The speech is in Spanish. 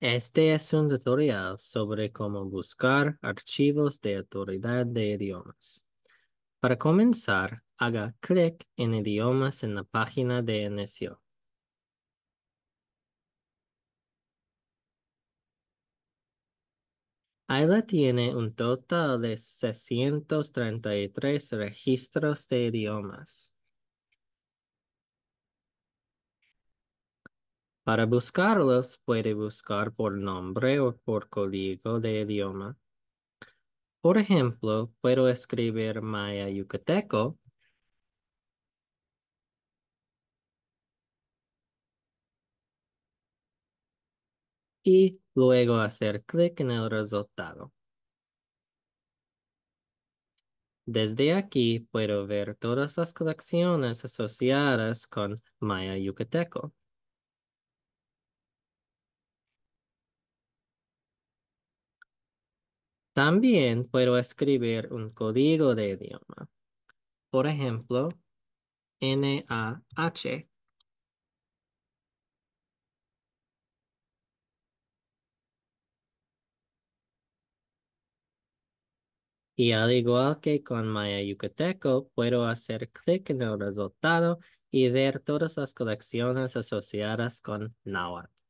Este es un tutorial sobre cómo buscar archivos de autoridad de idiomas. Para comenzar, haga clic en Idiomas en la página de NSO. AIDA tiene un total de 633 registros de idiomas. Para buscarlos, puede buscar por nombre o por código de idioma. Por ejemplo, puedo escribir maya yucateco y luego hacer clic en el resultado. Desde aquí puedo ver todas las colecciones asociadas con Maya Yucateco. También puedo escribir un código de idioma. Por ejemplo, NAH. Y al igual que con Maya Yucateco, puedo hacer clic en el resultado y ver todas las colecciones asociadas con Nahuatl.